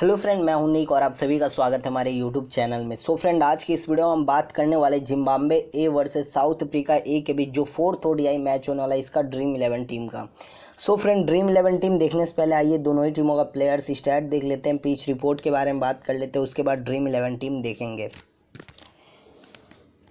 hello friend मैं हूं नीक और आप सभी का स्वागत है हमारे यूट्यूब चैनल में सो so फ्रेंड आज की इस वीडियो में हम बात करने वाले Zimbabwe A versus South Africa A के बीच जो फोर्थ ओडीआई मैच होने वाला है इसका ड्रीम इलेवन टीम का so so friend Dream Eleven team देखने से पहले आइए दोनों ही टीमों का प्लेयर्स स्टैट देख लेते हैं पीच रिपोर्ट के बारे में बात कर लेते हैं उसके बाद ड्रीम इलेवन टीम देखेंगे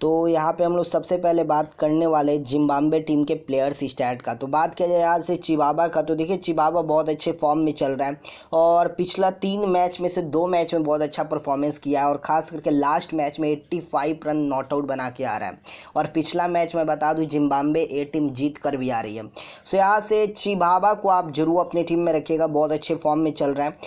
तो यहाँ पे हम लोग सबसे पहले बात करने वाले जिम्बाब्वे टीम के प्लेयर्स स्टैट का तो बात किया जाए यहाँ से चिबाबा का तो देखिए चिबाबा बहुत अच्छे फॉर्म में चल रहा है और पिछला तीन मैच में से दो मैच में बहुत अच्छा परफॉर्मेंस किया है और ख़ास करके लास्ट मैच में 85 रन नॉट आउट बना के आ रहा है और पिछला मैच मैं बता दूँ जिम्बाब्वे ए टीम जीत कर भी आ रही है सो यहाँ से चिबाबा को आप जरूर अपनी टीम में रखिएगा बहुत अच्छे फॉर्म में चल रहा है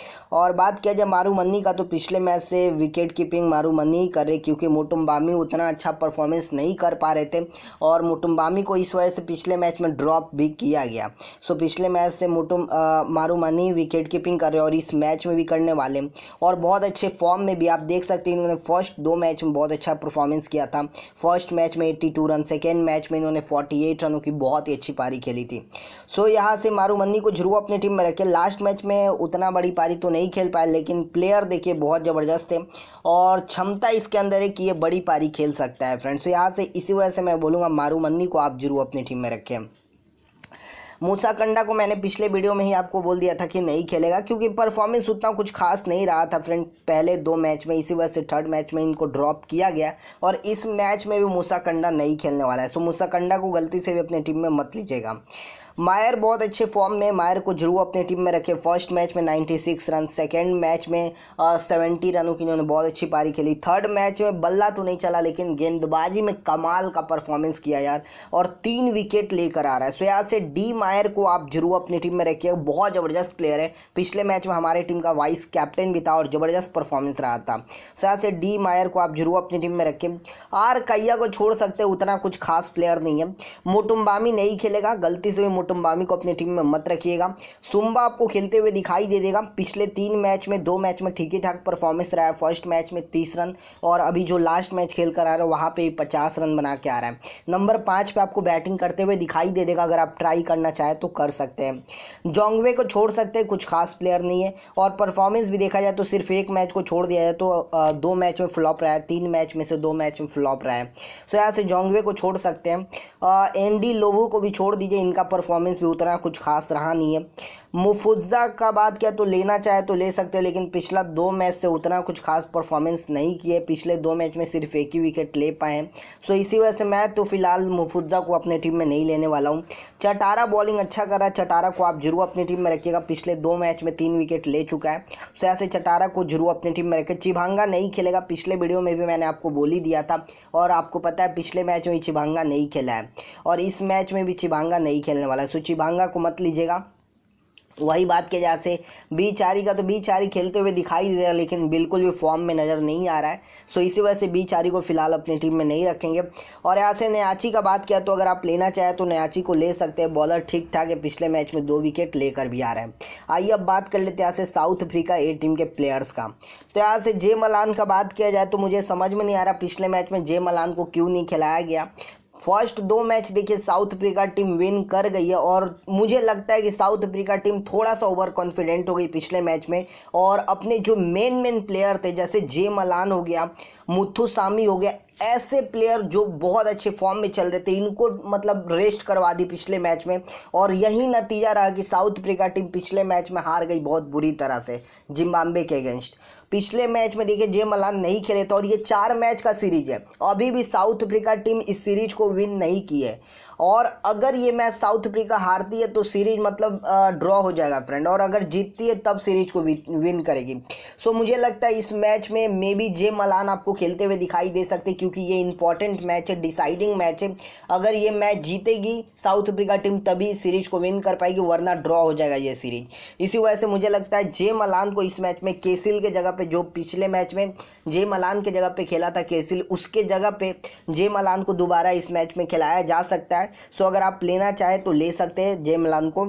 और बात किया जाए मारूमन्नी का तो पिछले मैच से विकेट कीपिंग मारूमन्नी कर रहे क्योंकि मोटुम्बामी उतना अच्छा परफॉर्मेंस नहीं कर पा रहे थे और मुटुम्बामी को इस वजह से पिछले मैच में ड्रॉप भी किया गया सो पिछले मैच से मुटुम मारूमानी विकेट कीपिंग कर रहे और इस मैच में भी करने वाले और बहुत अच्छे फॉर्म में भी आप देख सकते हैं इन्होंने फर्स्ट दो मैच में बहुत अच्छा परफॉर्मेंस किया था फर्स्ट मैच में eighty two run second match में इन्होंने फोर्टी एट रनों की बहुत ही अच्छी पारी खेली थी सो यहाँ से मारूमनी को जरूर अपनी टीम में रखे लास्ट मैच में उतना बड़ी पारी तो नहीं खेल पाए लेकिन प्लेयर देखिए बहुत ज़बरदस्त है और क्षमता इसके अंदर है कि ये बड़ी पारी खेल सकता है सकता है फ्रेंड्स तो यहाँ से इसी वजह से मैं बोलूँगा मारू मंदी को आप जरूर अपनी टीम में रखें मूसा कंडा को मैंने पिछले वीडियो में ही आपको बोल दिया था कि नहीं खेलेगा क्योंकि परफॉर्मेंस उतना कुछ खास नहीं रहा था फ्रेंड पहले दो मैच में इसी वजह से थर्ड मैच में इनको ड्रॉप किया गया और इस मैच में भी मूसा कंडा नहीं खेलने वाला है सो मूसा कंडा को गलती से भी अपनी टीम में मत लीजिएगा मायर बहुत अच्छे फॉर्म में मायर को जरूर अपनी टीम में रखे फर्स्ट मैच में 96 रन सेकेंड मैच में सेवेंटी रनों की इन्होंने बहुत अच्छी पारी खेली थर्ड मैच में बल्ला तो नहीं चला लेकिन गेंदबाजी में कमाल का परफॉर्मेंस किया यार और तीन विकेट लेकर आ रहा है सो यहाँ से डी मायर को आप जरूर अपनी टीम में रखिए बहुत ज़बरदस्त प्लेयर है पिछले मैच में हमारे टीम का वाइस कैप्टन भी था और ज़बरदस्त परफॉर्मेंस रहा था सो यहाँ से डी मायर को आप जरूर अपनी टीम में रखें आर कैया को छोड़ सकते उतना कुछ खास प्लेयर नहीं है मोटुम्बामी नहीं खेलेगा गलती से भी मोटम्बामी को अपनी टीम में मत रखिएगा सुम्बा आपको खेलते हुए दिखाई दे देगा पिछले तीन मैच में दो मैच में ठीक ठाक परफॉर्मेंस रहा है फर्स्ट मैच में तीस रन और अभी जो लास्ट मैच खेल कर आ रहा है वहाँ पर पचास रन बना के आ रहा है नंबर पाँच पर आपको बैटिंग करते हुए दिखाई दे देगा अगर आप ट्राई करना चाहें तो कर सकते हैं जोंगवे को छोड़ सकते हैं कुछ खास प्लेयर नहीं है और परफॉर्मेंस भी देखा जाए तो सिर्फ एक मैच को छोड़ दिया जाए तो दो मैच में फ्लॉप रहा है तीन मैच में से दो मैच में फ्लॉप रहा है सो यहाँ से जोंगवे को छोड़ सकते हैं एन लोबो को भी छोड़ दीजिए इनका परफॉर्म परफॉर्मेंस भी उतना कुछ खास रहा नहीं है मुफुजा का बात क्या तो लेना चाहे तो ले सकते हैं लेकिन पिछला दो मैच से उतना कुछ खास परफॉर्मेंस नहीं किए पिछले दो मैच में सिर्फ एक ही विकेट ले पाए सो इसी वजह से मैं तो फिलहाल मुफुजा को अपने टीम में नहीं लेने वाला हूँ चटारा बॉलिंग अच्छा कर रहा है चटारा को आप जरूर अपनी टीम में रखिएगा पिछले दो मैच में तीन विकेट ले चुका है सो ऐसे चटारा को जरूर अपनी टीम में रखे चिभांगा नहीं खेलेगा पिछले वीडियो में भी मैंने आपको बोली दिया था और आपको पता है पिछले मैच में चिभांगा नहीं खेला है और इस मैच में भी चिभांगा नहीं खेलने वाला है सो चिभांगा को मत लीजिएगा वही बात किया जाए बी चारी का तो बी चारी खेलते हुए दिखाई दे रहा है लेकिन बिल्कुल भी फॉर्म में नज़र नहीं आ रहा है सो इसी वजह से बी चारी को फिलहाल अपनी टीम में नहीं रखेंगे और यहाँ से नयाची का बात किया तो अगर आप लेना चाहें तो नयाची को ले सकते हैं बॉलर ठीक ठाक है पिछले मैच में दो विकेट लेकर भी आ रहे हैं आइए अब बात कर लेते यहाँ से साउथ अफ्रीका ए टीम के प्लेयर्स का तो यहाँ से जे मलान का बात किया जाए तो मुझे समझ में नहीं आ रहा पिछले मैच में जे मलान को क्यों नहीं खिलाया गया फर्स्ट दो मैच देखिए साउथ अफ्रीका टीम विन कर गई है और मुझे लगता है कि साउथ अफ्रीका टीम थोड़ा सा ओवर कॉन्फिडेंट हो गई पिछले मैच में और अपने जो मेन मेन प्लेयर थे जैसे जे मलान हो गया मुथुसामी हो गया ऐसे प्लेयर जो बहुत अच्छे फॉर्म में चल रहे थे इनको मतलब रेस्ट करवा दी पिछले मैच में और यही नतीजा रहा कि साउथ अफ्रीका टीम पिछले मैच में हार गई बहुत बुरी तरह से जिम्बाब्वे के अगेंस्ट पिछले मैच में देखिए जे मलान नहीं खेले थे तो, और ये चार मैच का सीरीज है अभी भी साउथ अफ्रीका टीम इस सीरीज को विन नहीं की है और अगर ये मैच साउथ अफ्रीका हारती है तो सीरीज मतलब ड्रॉ हो जाएगा फ्रेंड और अगर जीतती है तब सीरीज को विन करेगी सो मुझे लगता है इस मैच में मे बी जे मलान आपको खेलते हुए दिखाई दे सकते क्योंकि ये इंपॉर्टेंट मैच है डिसाइडिंग मैच है अगर ये मैच जीतेगी साउथ अफ्रीका टीम तभी सीरीज को विन कर पाएगी वरना ड्रॉ हो जाएगा ये सीरीज इसी वजह से मुझे लगता है जे मलान को इस मैच में केसिल के जगह पे जो पिछले मैच में जे मलान के जगह पे खेला था केसिल उसके जगह पे जे मलान को दोबारा इस मैच में खिलाया जा सकता है सो अगर आप लेना चाहें तो ले सकते हैं जे मलान को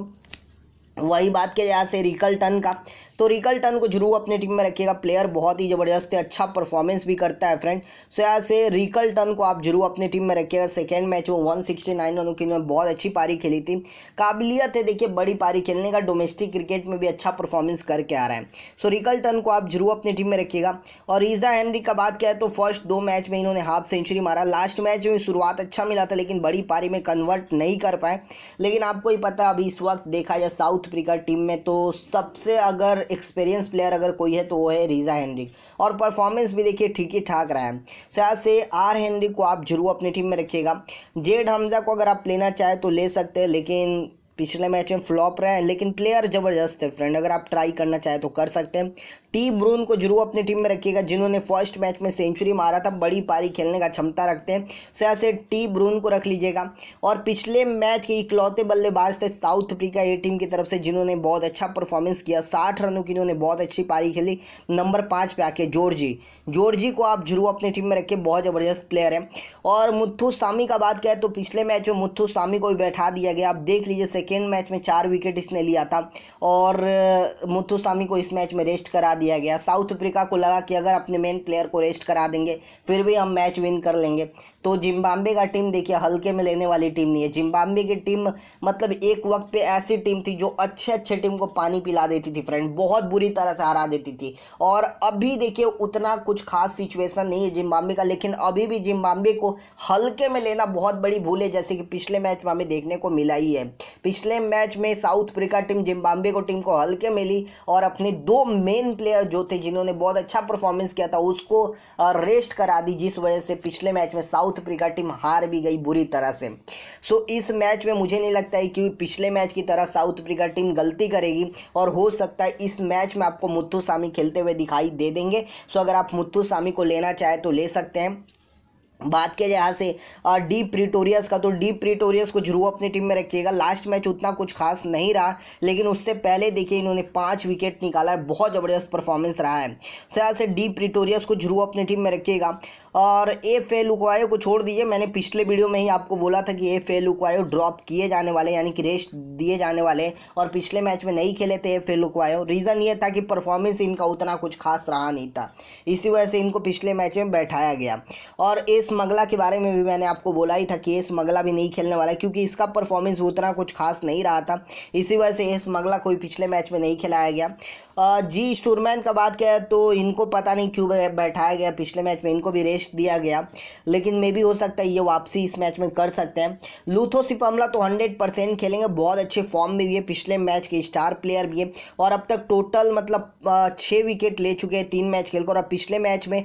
वही बात के यहाँ से रिकल टन का तो रिकल टन को जरूर अपने टीम में रखिएगा प्लेयर बहुत ही ज़बरदस्त है अच्छा परफॉर्मेंस भी करता है फ्रेंड सो यहाँ से रिकल टन को आप जरूर अपने टीम में रखिएगा सेकेंड मैच में वन सिक्सटी नाइन बहुत अच्छी पारी खेली थी काबिलियत है देखिए बड़ी पारी खेलने का डोमेस्टिक क्रिकेट में भी अच्छा परफॉर्मेंस करके आ रहा है सो रिकल टन को आप जरूर अपनी टीम में रखिएगा और रीजा हैनरी का बात क्या है तो फर्स्ट दो मैच में इन्होंने हाफ सेंचुरी मारा लास्ट मैच में शुरुआत अच्छा मिला था लेकिन बड़ी पारी में कन्वर्ट नहीं कर पाए लेकिन आपको ही पता अभी इस वक्त देखा जाए साउथ अफ्रीका टीम में तो सबसे अगर एक्सपीरियंस प्लेयर अगर कोई है तो वो है रीजा हेनरिक और परफॉर्मेंस भी देखिए ठीक ही ठाक रहा है शायद से आर हेनरिक को आप जरूर अपनी टीम में रखिएगा जेड हमजा को अगर आप लेना चाहे तो ले सकते हैं लेकिन पिछले मैच में फ्लॉप रहे हैं लेकिन प्लेयर ज़बरदस्त है फ्रेंड अगर आप ट्राई करना चाहे तो कर सकते हैं टी ब्रून को जरूर अपनी टीम में रखिएगा जिन्होंने फर्स्ट मैच में सेंचुरी मारा था बड़ी पारी खेलने का क्षमता रखते हैं सो ऐसे टी ब्रून को रख लीजिएगा और पिछले मैच के इकलौते बल्लेबाज थे साउथ अफ्रीका ए टीम की तरफ से जिन्होंने बहुत अच्छा परफॉर्मेंस किया साठ रनों की इन्होंने बहुत अच्छी पारी खेली नंबर पाँच पे आके जोर्जी जोर्जी को आप जरूर अपनी टीम में रखिए बहुत ज़बरदस्त प्लेयर है और मुथू सामी का बात करें तो पिछले मैच में मुथू सामी को भी बैठा दिया गया आप देख लीजिए सेकेंड मैच में चार विकेट इसने लिया था और मुथू सामी को इस मैच में रेस्ट करा दिया गया साउथ अफ्रीका को लगा कि अगर अपने मेन प्लेयर को रेस्ट करा देंगे फिर भी हम मैच विन कर लेंगे तो जिम्बाब्वे का टीम देखिए हल्के में लेने वाली टीम नहीं है जिम्बाब्वे की टीम मतलब एक वक्त पे ऐसी टीम थी जो अच्छे अच्छे टीम को पानी पिला देती थी फ्रेंड बहुत बुरी तरह से हरा देती थी और अभी देखिए उतना कुछ खास सिचुएसन नहीं है जिम्बाब्वे का लेकिन अभी भी जिम्बाब्वे को हल्के में लेना बहुत बड़ी भूल है जैसे कि पिछले मैच में हमें देखने को मिला ही है पिछले मैच में साउथ अफ्रीका टीम जिम्बाब्वे को टीम को हल्के मिली और अपने दो मेन प्लेयर जो थे जिन्होंने बहुत अच्छा परफॉर्मेंस किया था उसको रेस्ट करा दी जिस वजह से पिछले मैच में साउथ अफ्रीका टीम हार भी गई बुरी तरह से सो so, इस मैच में मुझे नहीं लगता है कि पिछले मैच की तरह साउथ अफ्रीका टीम गलती करेगी और हो सकता है इस मैच में आपको सामी खेलते हुए दिखाई दे देंगे सो so, अगर आप मुथुसामी को लेना चाहें तो ले सकते हैं बात किया जाए यहाँ से और डी प्रिटोरियस का तो डी प्रिटोरियस को जरूर अपनी टीम में रखिएगा लास्ट मैच उतना कुछ खास नहीं रहा लेकिन उससे पहले देखिए इन्होंने पाँच विकेट निकाला है बहुत ज़बरदस्त परफॉर्मेंस रहा है सो यहाँ से डी प्रिटोरियस को जरूर अपनी टीम में रखिएगा और ए फेल उकवायो को छोड़ दीजिए मैंने पिछले वीडियो में ही आपको बोला था कि ए फेल उकवायो ड्रॉप किए जाने वाले यानी कि रेस्ट दिए जाने वाले और पिछले मैच में नहीं खेले थे ए फेल उकवायो रीज़न ये था कि परफॉर्मेंस इनका उतना कुछ खास रहा नहीं था इसी वजह से इनको पिछले मैच में बैठाया गया और एस एस मगला के बारे में भी मैंने आपको बोला ही था कि एस मगला भी नहीं खेलने वाला क्योंकि इसका परफॉर्मेंस उतना कुछ खास नहीं रहा था इसी वजह से एस मगला कोई पिछले मैच में नहीं खिलाया गया जी स्टोरमैन का बात किया तो इनको पता नहीं क्यों बैठाया गया पिछले मैच में इनको भी रेस्ट दिया गया लेकिन मे भी हो सकता है ये वापसी इस मैच में कर सकते हैं लूथो सिपमला तो हंड्रेड परसेंट खेलेंगे बहुत अच्छे फॉर्म में भी है पिछले मैच के स्टार प्लेयर भी है और अब तक टोटल मतलब छः विकेट ले चुके हैं तीन मैच खेलकर और पिछले मैच में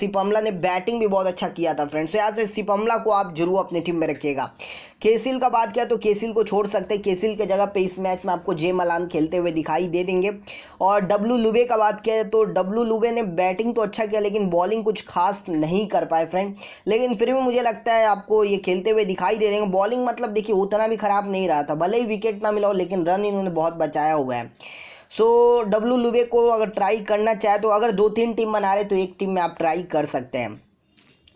सिपमला ने बैटिंग भी बहुत अच्छा किया था फ्रेंड्स तो यहाँ से सिपमला को आप जरूर अपनी टीम में रखिएगा केसिल का बात किया तो केसिल को छोड़ सकते हैं केसिल के जगह पे इस मैच में आपको जे मलान खेलते हुए दिखाई दे देंगे और डब्लू लुबे का बात किया तो डब्लू लुबे ने बैटिंग तो अच्छा किया लेकिन बॉलिंग कुछ खास नहीं कर पाए फ्रेंड लेकिन फिर भी मुझे लगता है आपको ये खेलते हुए दिखाई दे देंगे बॉलिंग मतलब देखिए उतना भी खराब नहीं रहा था भले ही विकेट ना मिला हो लेकिन रन इन्होंने बहुत बचाया हुआ है सो डब्लू लुबे को अगर ट्राई करना चाहे तो अगर दो तीन टीम बना रहे तो एक टीम में आप ट्राई कर सकते हैं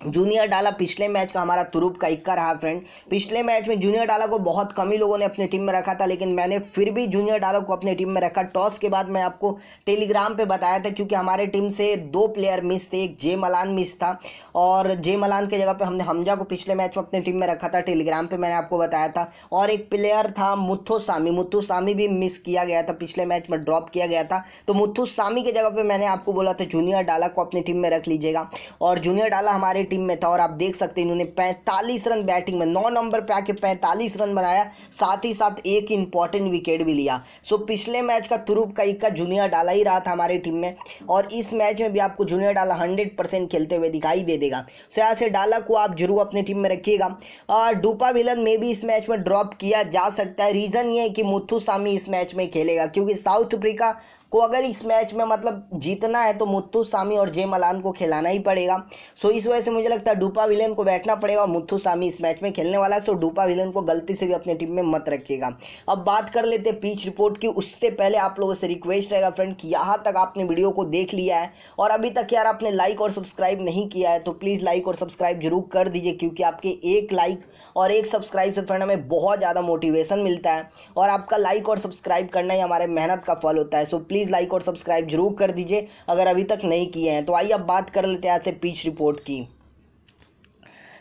जूनियर डाला पिछले मैच का हमारा तुरुप का इक्का रहा फ्रेंड पिछले मैच में जूनियर डाला को बहुत कम ही लोगों ने अपनी टीम में रखा था लेकिन मैंने फिर भी जूनियर डाला को अपनी टीम में रखा टॉस के बाद मैं आपको टेलीग्राम पे बताया था क्योंकि हमारे टीम से दो प्लेयर मिस थे एक जे मलान मिस था और जे मलान के जगह पर हमने हमजा को पिछले मैच में अपनी टीम में रखा था टेलीग्राम पर मैंने आपको बताया था और एक प्लेयर था मुथु सामी मुथु सामी भी मिस किया गया था पिछले मैच में ड्रॉप किया गया था तो मुथु सामी की जगह पर मैंने आपको बोला था जूनियर डाला को अपनी टीम में रख लीजिएगा और जूनियर डाला हमारे टीम में था और आप देख सकते हैं इन्होंने 45 रन बैटिंग में नौ नंबर पे आके 45 रन बनाया साथ ही साथ एक इंपॉर्टेंट विकेट भी लिया सो पिछले मैच का तुरुप का इक्का जूनियर डाला ही रहा था हमारी टीम में और इस मैच में भी आपको जूनियर डाला हंड्रेड खेलते हुए दिखाई दे देगा सो यहाँ से डाला को आप जरूर अपनी टीम में रखिएगा और डूपा विलन में भी इस मैच में ड्रॉप किया जा सकता है रीज़न ये है कि मुथुसामी इस मैच में खेलेगा क्योंकि साउथ अफ्रीका को अगर इस मैच में मतलब जीतना है तो मुत्थु सामी और जे मलान को खिलाना ही पड़ेगा सो इस वजह से मुझे लगता है डूपा विलेन को बैठना पड़ेगा और मुत्थु सामी इस मैच में खेलने वाला है सो डूपा विलेन को गलती से भी अपनी टीम में मत रखिएगा अब बात कर लेते हैं पीच रिपोर्ट की उससे पहले आप लोगों से रिक्वेस्ट रहेगा फ्रेंड कि यहाँ तक आपने वीडियो को देख लिया है और अभी तक यार आपने लाइक और सब्सक्राइब नहीं किया है तो प्लीज़ लाइक और सब्सक्राइब जरूर कर दीजिए क्योंकि आपके एक लाइक और एक सब्सक्राइब से फ्रेंड हमें बहुत ज़्यादा मोटिवेशन मिलता है और आपका लाइक और सब्सक्राइब करना ही हमारे मेहनत का फल होता है सो प्लीज़ प्लीज़ लाइक और सब्सक्राइब जरूर कर दीजिए अगर अभी तक नहीं किए हैं तो आइए अब बात कर लेते हैं आज से रिपोर्ट की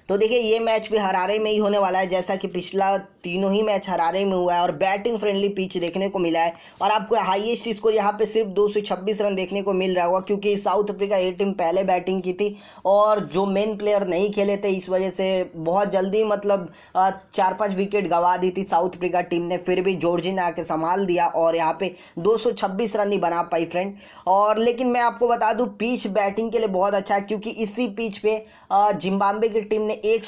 तो देखिए ये मैच भी हरारे में ही होने वाला है जैसा कि पिछला तीनों ही मैच हरारे में हुआ है और बैटिंग फ्रेंडली पिच देखने को मिला है और आपको हाईएस्ट स्कोर यहाँ पे सिर्फ 226 रन देखने को मिल रहा होगा क्योंकि साउथ अफ्रीका ये टीम पहले बैटिंग की थी और जो मेन प्लेयर नहीं खेले थे इस वजह से बहुत जल्दी मतलब चार पाँच विकेट गंवा दी थी साउथ अफ्रीका टीम ने फिर भी जॉर्जिन आके संभाल दिया और यहाँ पर दो रन ही बना पाई फ्रेंड और लेकिन मैं आपको बता दूँ पिच बैटिंग के लिए बहुत अच्छा है क्योंकि इसी पिच पर जिम्बाबे की टीम ने एक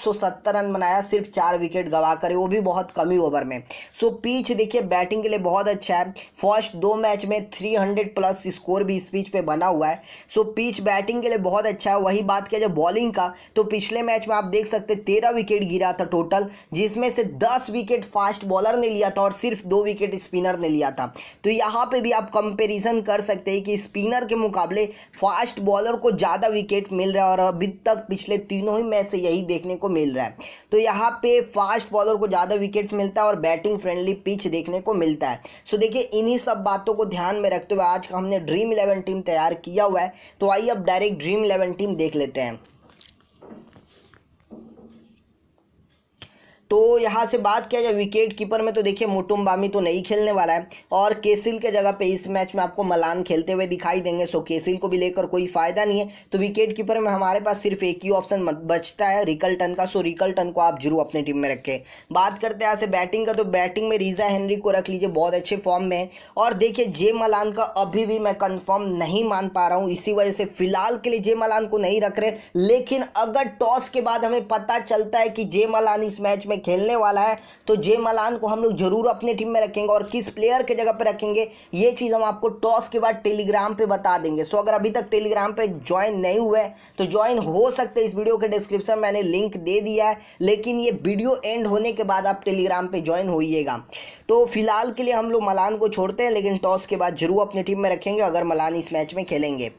रन बनाया सिर्फ चार विकेट गवा कर वो भी बहुत कम ही ओवर में सो पिच देखिए बैटिंग के लिए बहुत अच्छा है फर्स्ट दो मैच में 300 प्लस स्कोर भी इस पिच पे बना हुआ है सो पिच बैटिंग के लिए बहुत अच्छा है वही बात किया जाए बॉलिंग का तो पिछले मैच में आप देख सकते तेरह विकेट गिरा था टोटल जिसमें से दस विकेट फास्ट बॉलर ने लिया था और सिर्फ दो विकेट स्पिनर ने लिया था तो यहाँ पर भी आप कंपेरिजन कर सकते हैं कि स्पिनर के मुकाबले फास्ट बॉलर को ज़्यादा विकेट मिल रहा है और अभी तक पिछले तीनों ही मैच से यही देख देखने को मिल रहा है तो यहाँ पे फास्ट बॉलर को ज़्यादा विकेट्स मिलता है और बैटिंग फ्रेंडली पिच देखने को मिलता है सो देखिए इन्हीं सब बातों को ध्यान में रखते हुए आज का हमने ड्रीम इलेवन टीम तैयार किया हुआ है तो आइए अब डायरेक्ट ड्रीम इलेवन टीम देख लेते हैं तो यहाँ से बात किया जाए विकेट कीपर में तो देखिए मोटुम्बामी तो नहीं खेलने वाला है और केसिल के जगह पे इस मैच में आपको मलान खेलते हुए दिखाई देंगे सो केसिल को भी लेकर कोई फ़ायदा नहीं है तो विकेट कीपर में हमारे पास सिर्फ एक ही ऑप्शन बचता है रिकल्टन का सो रिकल टन को आप जरूर अपनी टीम में रखें बात करते हैं यहाँ से बैटिंग का तो बैटिंग में रीजा हेनरी को रख लीजिए बहुत अच्छे फॉर्म में है और देखिए जे मलान का अभी भी मैं कन्फर्म नहीं मान पा रहा हूँ इसी वजह से फिलहाल के लिए जे मलान को नहीं रख रहे लेकिन अगर टॉस के बाद हमें पता चलता है कि जे मलान इस मैच में में खेलने वाला है तो जे मलान को हम लोग जरूर अपने टीम में रखेंगे और किस प्लेयर के जगह पर रखेंगे ये चीज़ हम आपको टॉस के बाद टेलीग्राम पर बता देंगे सो अगर अभी तक टेलीग्राम पर ज्वाइन नहीं हुआ है तो ज्वाइन हो सकते इस वीडियो के डिस्क्रिप्शन में मैंने लिंक दे दिया है लेकिन ये वीडियो एंड होने के बाद आप टेलीग्राम पर ज्वाइन होइएगा तो फिलहाल के लिए हम लोग मलान को छोड़ते हैं लेकिन टॉस के बाद जरूर अपनी टीम में रखेंगे अगर मलान इस मैच में खेलेंगे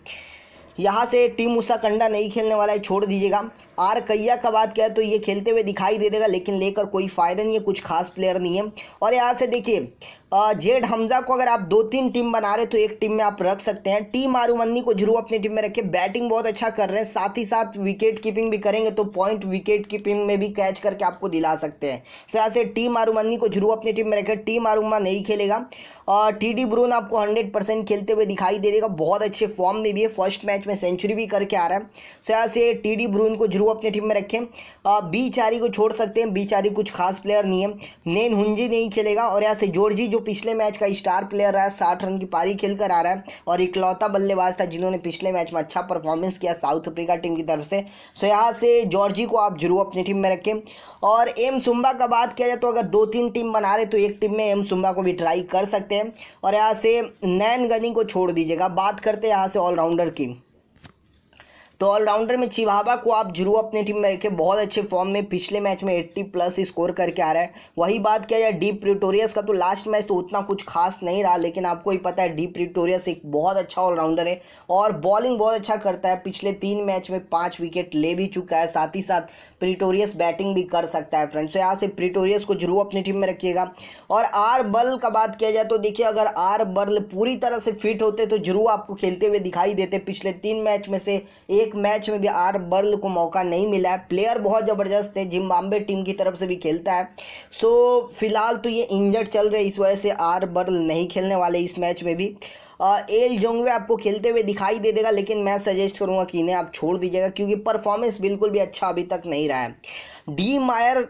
यहाँ से टीम उषा कंडा नहीं खेलने वाला है छोड़ दीजिएगा आर कैया का बात किया तो ये खेलते हुए दिखाई दे देगा लेकिन लेकर कोई फ़ायदा नहीं है कुछ खास प्लेयर नहीं है और यहाँ से देखिए जेड हमजा को अगर आप दो तीन टीम बना रहे तो एक टीम में आप रख सकते हैं टी मारूमन्नी को जरूर अपनी टीम में रखें बैटिंग बहुत अच्छा कर रहे हैं साथ ही साथ विकेट कीपिंग भी करेंगे तो पॉइंट विकेट कीपिंग में भी कैच करके आपको दिला सकते हैं तो यहाँ से टी मारूमन्नी को जरूर अपनी टीम में रखें टी मारूमा नहीं खेलेगा और टी डी ब्रून आपको हंड्रेड परसेंट खेलते हुए दिखाई दे देगा बहुत अच्छे फॉर्म में भी है फर्स्ट मैच में सेंचुरी भी करके आ रहा है तो यहाँ से टी डी ब्रून को जरूर को अपनी टीम में रखें बीचारी को छोड़ सकते हैं बीचारी कुछ खास प्लेयर नहीं है नैन हुंजी नहीं खेलेगा और यहाँ से जोर्जी जो पिछले मैच का स्टार प्लेयर रहा है साठ रन की पारी खेल कर आ रहा है और इकलौता बल्लेबाज था जिन्होंने पिछले मैच में अच्छा परफॉर्मेंस किया साउथ अफ्रीका टीम की तरफ से सो यहाँ से जॉर्जी को आप जरूर अपनी टीम में रखें और एम सुम्बा का बात किया जाए तो अगर दो तीन टीम बना रहे तो एक टीम में एम सुम्बा को भी ट्राई कर सकते हैं और यहाँ से नैन गनी को छोड़ दीजिएगा बात करते हैं यहाँ से ऑलराउंडर की तो ऑलराउंडर में चिवाबा को आप जरूर अपनी टीम में रखे बहुत अच्छे फॉर्म में पिछले मैच में एट्टी प्लस स्कोर करके आ रहा है वही बात किया जाए डीप प्रिटोरियस का तो लास्ट मैच तो उतना कुछ खास नहीं रहा लेकिन आपको ही पता है डीप प्रिटोरियस एक बहुत अच्छा ऑलराउंडर है और बॉलिंग बहुत अच्छा करता है पिछले तीन मैच में पाँच विकेट ले भी चुका है साथ ही साथ प्रिटोरियस बैटिंग भी कर सकता है फ्रेंड्स तो यहाँ से प्रिटोरियस को जरूर अपनी टीम में रखिएगा और आर बल का बात किया जाए तो देखिए अगर आर बल पूरी तरह से फिट होते तो जरूर आपको खेलते हुए दिखाई देते पिछले तीन मैच में से एक एक मैच में भी आर बर्ल को मौका नहीं मिला है प्लेयर बहुत ज़बरदस्त है जिम्बाब्वे टीम की तरफ से भी खेलता है सो फिलहाल तो ये इंजर्ड चल रहे इस वजह से आर बर्ल नहीं खेलने वाले इस मैच में भी एल जोंगवे आपको खेलते हुए दिखाई दे देगा लेकिन मैं सजेस्ट करूंगा कि इन्हें आप छोड़ दीजिएगा क्योंकि परफॉर्मेंस बिल्कुल भी अच्छा अभी तक नहीं रहा है डी मायर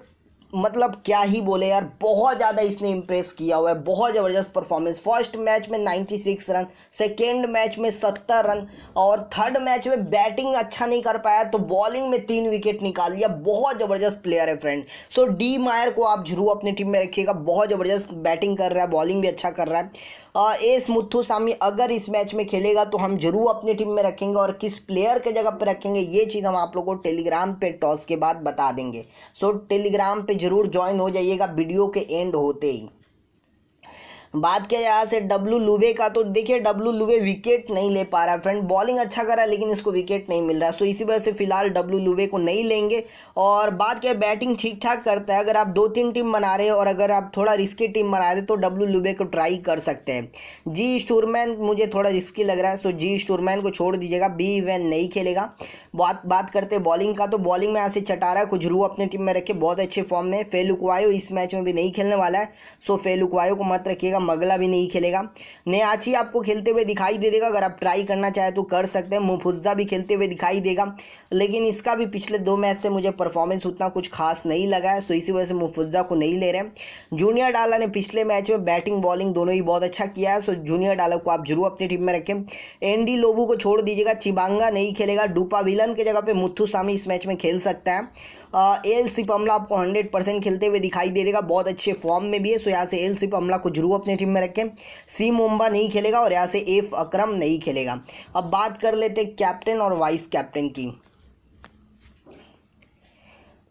मतलब क्या ही बोले यार बहुत ज़्यादा इसने इम्प्रेस किया हुआ है बहुत ज़बरदस्त परफॉर्मेंस फर्स्ट मैच में 96 रन सेकेंड मैच में 70 रन और थर्ड मैच में बैटिंग अच्छा नहीं कर पाया तो बॉलिंग में तीन विकेट निकाल लिया बहुत ज़बरदस्त प्लेयर है फ्रेंड सो डी मायर को आप जरूर अपनी टीम में रखिएगा बहुत ज़बरदस्त बैटिंग कर रहा है बॉलिंग भी अच्छा कर रहा है एस सामी अगर इस मैच में खेलेगा तो हम जरूर अपनी टीम में रखेंगे और किस प्लेयर के जगह पर रखेंगे ये चीज़ हम आप लोग को टेलीग्राम पे टॉस के बाद बता देंगे सो टेलीग्राम पे जरूर ज्वाइन हो जाइएगा वीडियो के एंड होते ही बात किया यहाँ से डब्लू लुबे का तो देखिए डब्लू लुबे विकेट नहीं ले पा रहा है फ्रेंड बॉलिंग अच्छा कर रहा है लेकिन इसको विकेट नहीं मिल रहा है सो इसी वजह से फिलहाल डब्लू लुबे को नहीं लेंगे और बात क्या बैटिंग ठीक ठाक करता है अगर आप दो तीन टीम बना रहे हो और अगर आप थोड़ा रिस्की टीम बना रहे तो डब्लू लुबे को ट्राई कर सकते हैं जी स्टूरमैन मुझे थोड़ा रिस्की लग रहा है सो जी स्टूरमैन को छोड़ दीजिएगा बी वैन नहीं खेलेगा बात बात करते बॉलिंग का तो बॉलिंग में यहाँ से चटारा कुछ रू अपने टीम में रखे बहुत अच्छे फॉर्म में फेलुकवायो इस मैच में भी नहीं खेलने वाला है सो फेलुकवायो को मत रखिएगा मगला भी नहीं खेलेगा नयाची आपको खेलते हुए दिखाई दे देगा अगर आप ट्राई करना चाहें तो कर सकते हैं मुफुजा भी खेलते हुए दिखाई देगा लेकिन इसका भी पिछले दो मैच से मुझे परफॉर्मेंस उतना कुछ खास नहीं लगा है सो तो इसी वजह से मुफुजा को नहीं ले रहे जूनियर डाला ने पिछले मैच में बैटिंग बॉलिंग दोनों ही बहुत अच्छा किया है सो तो जूनियर डाला को आप जरूर अपनी टीम में रखें एंडी लोबू को छोड़ दीजिएगा चिबांगा नहीं खेलेगा डूपा विलन की जगह पर मुथुसामी इस मैच में खेल सकता है एल सिप हमला आपको हंड्रेड परसेंट खेलते हुए दिखाई दे देगा बहुत अच्छे फॉर्म में भी है सो यहाँ से एल सिप हमला को जरूर अपने टीम में रखें सी मुम्बा नहीं खेलेगा और यहाँ से एफ अक्रम नहीं खेलेगा अब बात कर लेते कैप्टन और वाइस कैप्टन की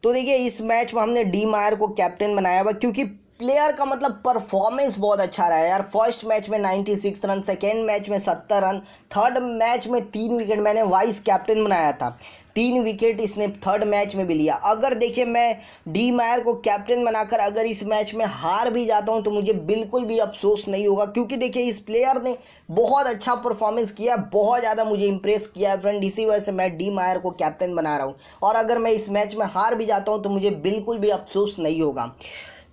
तो देखिए इस मैच में हमने डी मायर को कैप्टन बनाया हुआ क्योंकि प्लेयर का मतलब परफॉर्मेंस बहुत अच्छा रहा है यार फर्स्ट मैच में 96 रन सेकेंड मैच में 70 रन थर्ड मैच में तीन विकेट मैंने वाइस कैप्टन बनाया था तीन विकेट इसने थर्ड मैच में भी लिया अगर देखिए मैं डी मायर को कैप्टन बनाकर अगर इस मैच में हार भी जाता हूं तो मुझे बिल्कुल भी अफसोस नहीं होगा क्योंकि देखिए इस प्लेयर ने बहुत अच्छा परफॉर्मेंस किया बहुत ज़्यादा मुझे इंप्रेस किया है फ्रेंड इसी वजह से मैं डी मायर को कैप्टन बना रहा हूँ और अगर मैं इस मैच में हार भी जाता हूँ तो मुझे बिल्कुल भी अफसोस नहीं होगा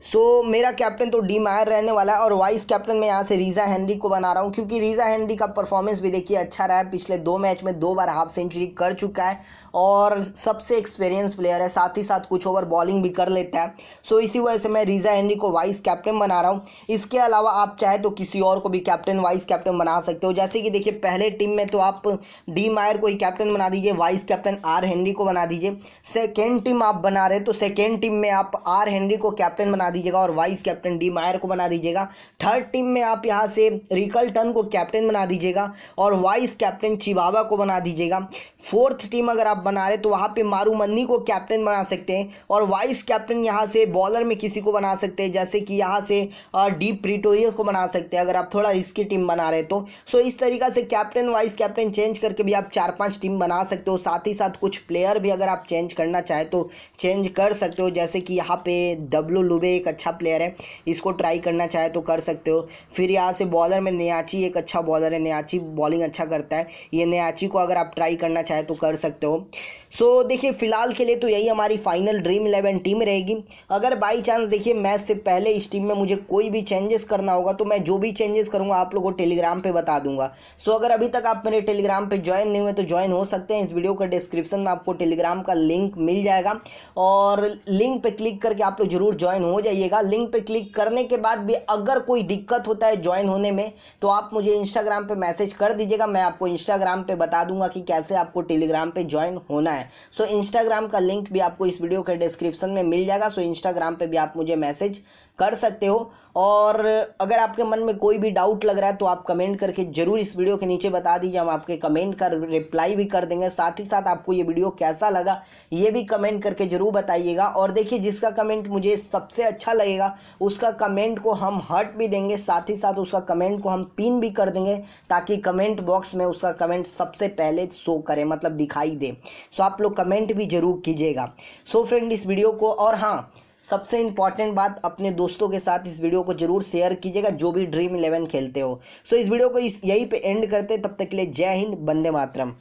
सो so, मेरा कैप्टन तो डी मायर रहने वाला है और वाइस कैप्टन मैं यहाँ से रीज़ा हेनरी को बना रहा हूँ क्योंकि रीज़ा हेनरी का परफॉर्मेंस भी देखिए अच्छा रहा है पिछले दो मैच में दो बार हाफ सेंचुरी कर चुका है और सबसे एक्सपीरियंस प्लेयर है साथ ही साथ कुछ ओवर बॉलिंग भी कर लेता है सो so, इसी वजह से मैं रीज़ा हेनरी को वाइस कैप्टन बना रहा हूँ इसके अलावा आप चाहे तो किसी और को भी कैप्टन वाइस कैप्टन बना सकते हो जैसे कि देखिए पहले टीम में तो आप डी मायर को ही कैप्टन बना दीजिए वाइस कैप्टन आर हेनरी को बना दीजिए सेकेंड टीम आप बना रहे तो सेकेंड टीम में आप आर हेनरी को कैप्टन बना बना दीजिएगा और वाइस कैप्टन डी मायर को बना दीजिएगा थर्ड टीम में आप यहाँ से रिकल टन को कैप्टन बना दीजिएगा और वाइस कैप्टन चिबावा को बना दीजिएगा फोर्थ टीम अगर आप बना रहे तो वहाँ पर मारूमंदी को कैप्टन बना सकते हैं और वाइस कैप्टन यहाँ से बॉलर में किसी को बना सकते हैं जैसे कि यहाँ से डी प्रिटोरियस को बना सकते हैं अगर आप थोड़ा रिस्की टीम बना रहे तो सो इस तरीका से कैप्टन वाइस कैप्टन चेंज करके भी आप चार पांच टीम बना सकते हो साथ ही साथ कुछ प्लेयर भी अगर आप चेंज करना चाहे तो चेंज कर सकते हो जैसे कि यहाँ पे डब्लू लुबे एक अच्छा प्लेयर है इसको ट्राई करना चाहे तो कर सकते हो फिर यहाँ से बॉलर में नयाची एक अच्छा बॉलर है नयाची बॉलिंग अच्छा करता है ये नयाची को अगर आप ट्राई करना चाहे तो कर सकते हो सो so, देखिए फिलहाल के लिए तो यही हमारी फाइनल ड्रीम इलेवन टीम रहेगी अगर बाई चांस देखिए मैच से पहले इस टीम में मुझे कोई भी चेंजेस करना होगा तो मैं जो भी चेंजेस करूँगा आप लोगों को टेलीग्राम पर बता दूंगा सो so, अगर अभी तक आप मेरे टेलीग्राम पर ज्वाइन नहीं हुए तो ज्वाइन हो सकते हैं इस वीडियो का डिस्क्रिप्शन में आपको टेलीग्राम का लिंक मिल जाएगा और लिंक पर क्लिक करके आप लोग जरूर ज्वाइन हो जाए जाइएगा लिंक पे क्लिक करने के बाद भी अगर कोई दिक्कत होता है ज्वाइन होने में तो आप मुझे इंस्टाग्राम पे मैसेज कर दीजिएगा मैं आपको इंस्टाग्राम पे बता दूंगा कि कैसे आपको टेलीग्राम पे ज्वाइन होना है सो इंस्टाग्राम का लिंक भी आपको इस वीडियो के डिस्क्रिप्शन में मिल जाएगा सो इंस्टाग्राम पर भी आप मुझे मैसेज कर सकते हो और अगर आपके मन में कोई भी डाउट लग रहा है तो आप कमेंट करके ज़रूर इस वीडियो के नीचे बता दीजिए हम आपके कमेंट का रिप्लाई भी कर देंगे साथ ही साथ आपको ये वीडियो कैसा लगा ये भी कमेंट करके ज़रूर बताइएगा और देखिए जिसका कमेंट मुझे सबसे अच्छा लगेगा उसका कमेंट को हम हट भी देंगे साथ ही साथ उसका कमेंट को हम पिन भी कर देंगे ताकि कमेंट बॉक्स में उसका कमेंट सबसे पहले शो करें मतलब दिखाई दे सो आप लोग कमेंट भी ज़रूर कीजिएगा सो फ्रेंड इस वीडियो को और हाँ सबसे इंपॉर्टेंट बात अपने दोस्तों के साथ इस वीडियो को जरूर शेयर कीजिएगा जो भी ड्रीम इलेवन खेलते हो सो इस वीडियो को इस यहीं पे एंड करते तब तक के लिए जय हिंद बंदे मातरम